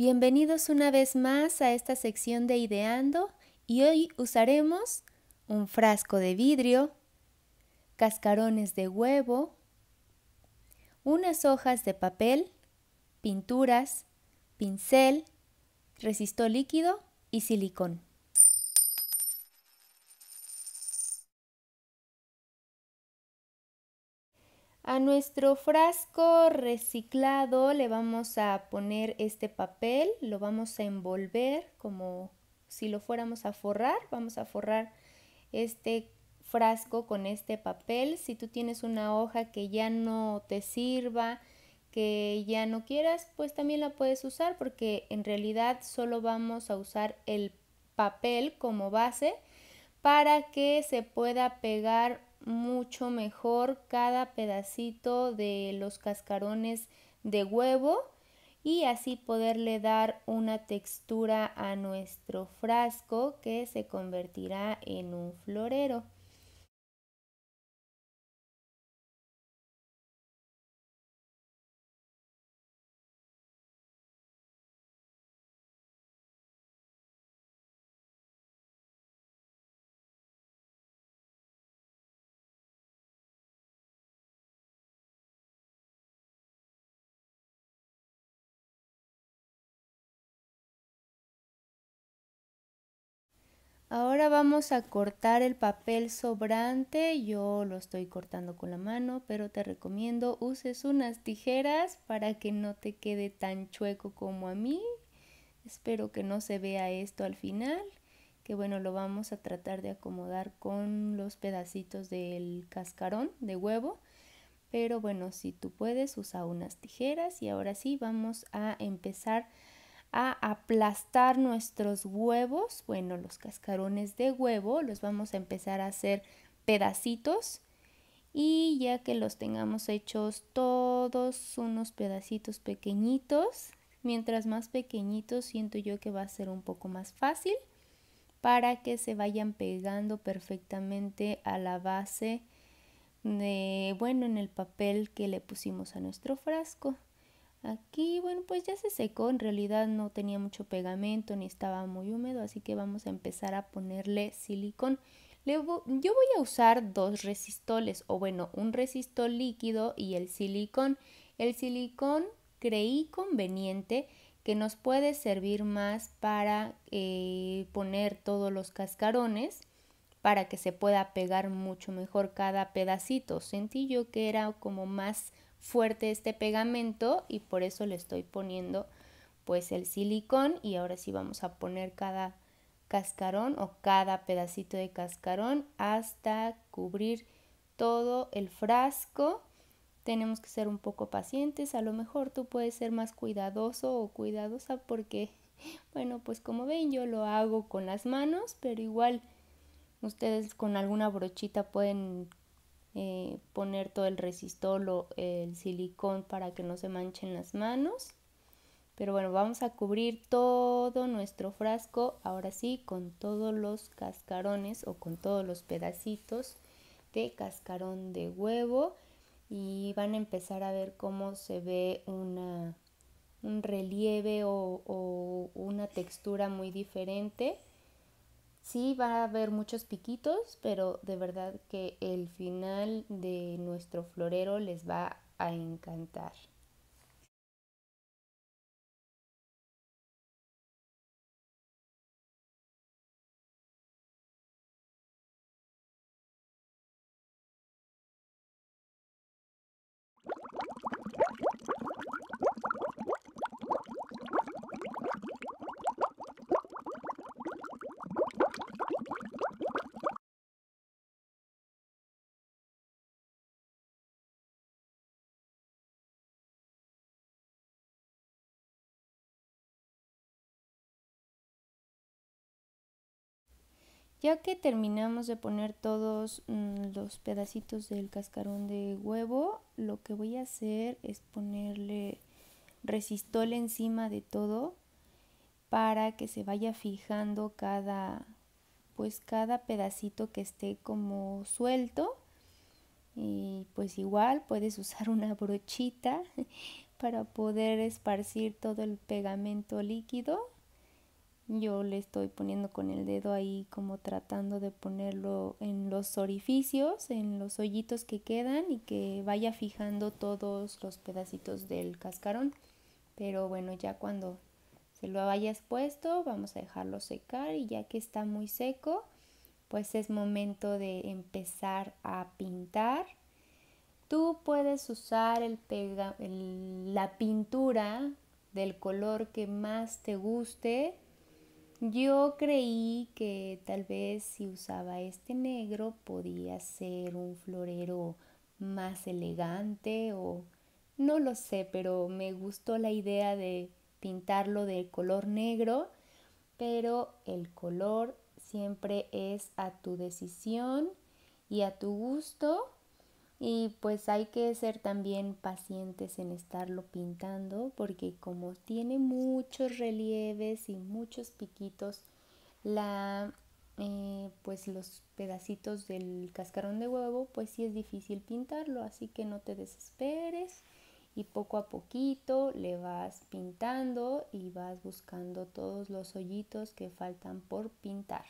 Bienvenidos una vez más a esta sección de Ideando y hoy usaremos un frasco de vidrio, cascarones de huevo, unas hojas de papel, pinturas, pincel, resistor líquido y silicón. nuestro frasco reciclado le vamos a poner este papel, lo vamos a envolver como si lo fuéramos a forrar. Vamos a forrar este frasco con este papel. Si tú tienes una hoja que ya no te sirva, que ya no quieras, pues también la puedes usar porque en realidad solo vamos a usar el papel como base para que se pueda pegar mucho mejor cada pedacito de los cascarones de huevo y así poderle dar una textura a nuestro frasco que se convertirá en un florero. Ahora vamos a cortar el papel sobrante. Yo lo estoy cortando con la mano, pero te recomiendo uses unas tijeras para que no te quede tan chueco como a mí. Espero que no se vea esto al final, que bueno, lo vamos a tratar de acomodar con los pedacitos del cascarón de huevo. Pero bueno, si tú puedes, usa unas tijeras y ahora sí vamos a empezar a a aplastar nuestros huevos, bueno, los cascarones de huevo, los vamos a empezar a hacer pedacitos y ya que los tengamos hechos todos unos pedacitos pequeñitos, mientras más pequeñitos siento yo que va a ser un poco más fácil para que se vayan pegando perfectamente a la base de, bueno, en el papel que le pusimos a nuestro frasco. Aquí, bueno, pues ya se secó, en realidad no tenía mucho pegamento ni estaba muy húmedo, así que vamos a empezar a ponerle silicón. yo voy a usar dos resistoles, o bueno, un resistol líquido y el silicón. El silicón creí conveniente que nos puede servir más para eh, poner todos los cascarones para que se pueda pegar mucho mejor cada pedacito. Sentí yo que era como más fuerte este pegamento y por eso le estoy poniendo pues el silicón y ahora sí vamos a poner cada cascarón o cada pedacito de cascarón hasta cubrir todo el frasco. Tenemos que ser un poco pacientes, a lo mejor tú puedes ser más cuidadoso o cuidadosa porque, bueno, pues como ven yo lo hago con las manos, pero igual ustedes con alguna brochita pueden eh, poner todo el resistol o el silicón para que no se manchen las manos. Pero bueno, vamos a cubrir todo nuestro frasco, ahora sí, con todos los cascarones o con todos los pedacitos de cascarón de huevo. Y van a empezar a ver cómo se ve un relieve o una textura muy diferente. Sí va a haber muchos piquitos, pero de verdad que el final de nuestro florero les va a encantar. Ya que terminamos de poner todos mm, los pedacitos del cascarón de huevo, lo que voy a hacer es ponerle resistol encima de todo para que se vaya fijando cada pues cada pedacito que esté como suelto y pues igual puedes usar una brochita para poder esparcir todo el pegamento líquido yo le estoy poniendo con el dedo ahí como tratando de ponerlo en los orificios, en los hoyitos que quedan y que vaya fijando todos los pedacitos del cascarón. Pero bueno, ya cuando se lo hayas puesto, vamos a dejarlo secar y ya que está muy seco, pues es momento de empezar a pintar. Tú puedes usar el, la pintura del color que más te guste yo creí que tal vez si usaba este negro podía ser un florero más elegante o no lo sé, pero me gustó la idea de pintarlo de color negro, pero el color siempre es a tu decisión y a tu gusto y pues hay que ser también pacientes en estarlo pintando porque como tiene muchos relieves y muchos piquitos, la, eh, pues los pedacitos del cascarón de huevo, pues sí es difícil pintarlo, así que no te desesperes y poco a poquito le vas pintando y vas buscando todos los hoyitos que faltan por pintar.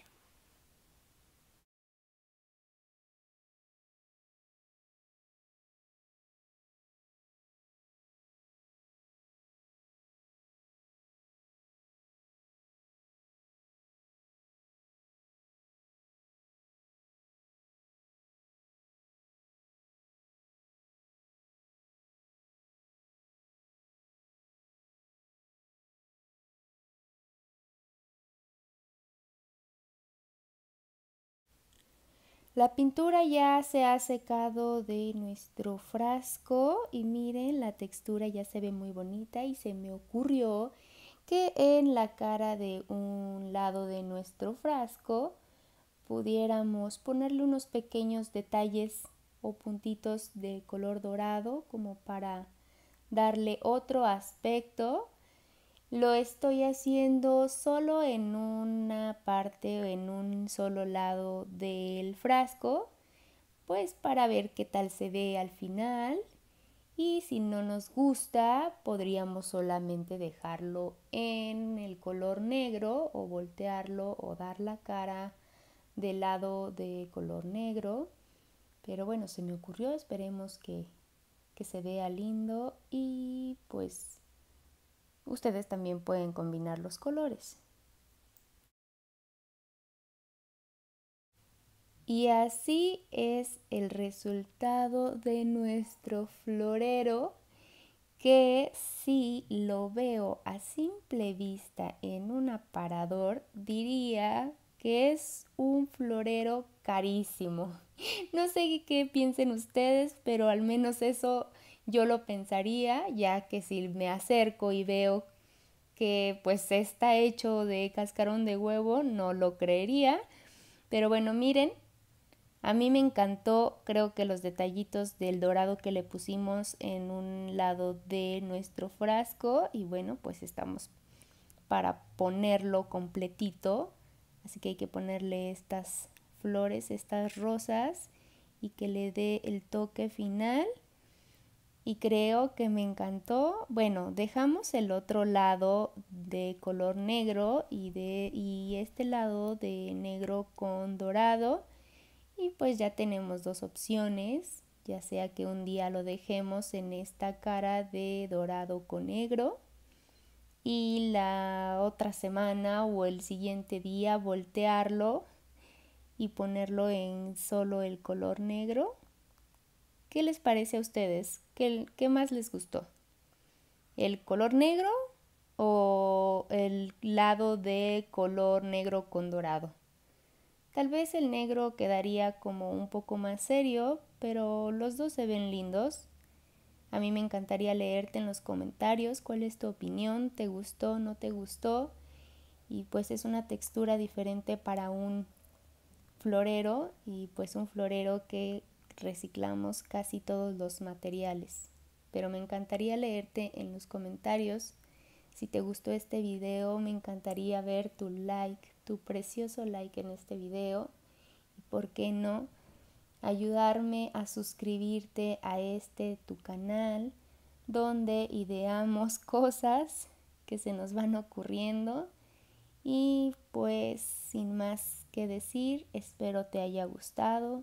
La pintura ya se ha secado de nuestro frasco y miren, la textura ya se ve muy bonita y se me ocurrió que en la cara de un lado de nuestro frasco pudiéramos ponerle unos pequeños detalles o puntitos de color dorado como para darle otro aspecto lo estoy haciendo solo en una parte o en un solo lado del frasco, pues para ver qué tal se ve al final. Y si no nos gusta, podríamos solamente dejarlo en el color negro o voltearlo o dar la cara del lado de color negro. Pero bueno, se me ocurrió, esperemos que, que se vea lindo y pues Ustedes también pueden combinar los colores. Y así es el resultado de nuestro florero que si lo veo a simple vista en un aparador diría que es un florero carísimo. No sé qué piensen ustedes, pero al menos eso yo lo pensaría, ya que si me acerco y veo que pues está hecho de cascarón de huevo, no lo creería. Pero bueno, miren, a mí me encantó, creo que los detallitos del dorado que le pusimos en un lado de nuestro frasco y bueno, pues estamos para ponerlo completito. Así que hay que ponerle estas flores, estas rosas y que le dé el toque final y creo que me encantó. Bueno, dejamos el otro lado de color negro y, de, este lado de negro con dorado y pues ya tenemos dos opciones, ya sea que un día lo dejemos en esta cara de dorado con negro y la otra semana o el siguiente día voltearlo y ponerlo en solo el color negro ¿Qué les parece a ustedes? ¿Qué, qué más les gustó? ¿El color negro o el lado de color negro con dorado? Tal vez el negro quedaría como un poco más serio, pero los dos se ven lindos. A mí me encantaría leerte en los comentarios cuál es tu opinión, te gustó, no te gustó. Y pues es una textura diferente para un florero y pues un florero que reciclamos casi todos los materiales, pero me encantaría leerte en los comentarios. Si te gustó este video, me encantaría ver tu like, tu precioso like en este video. Y por qué no, ayudarme a suscribirte a este tu canal, donde ideamos cosas que se nos van ocurriendo. Y pues sin más que decir, espero te haya gustado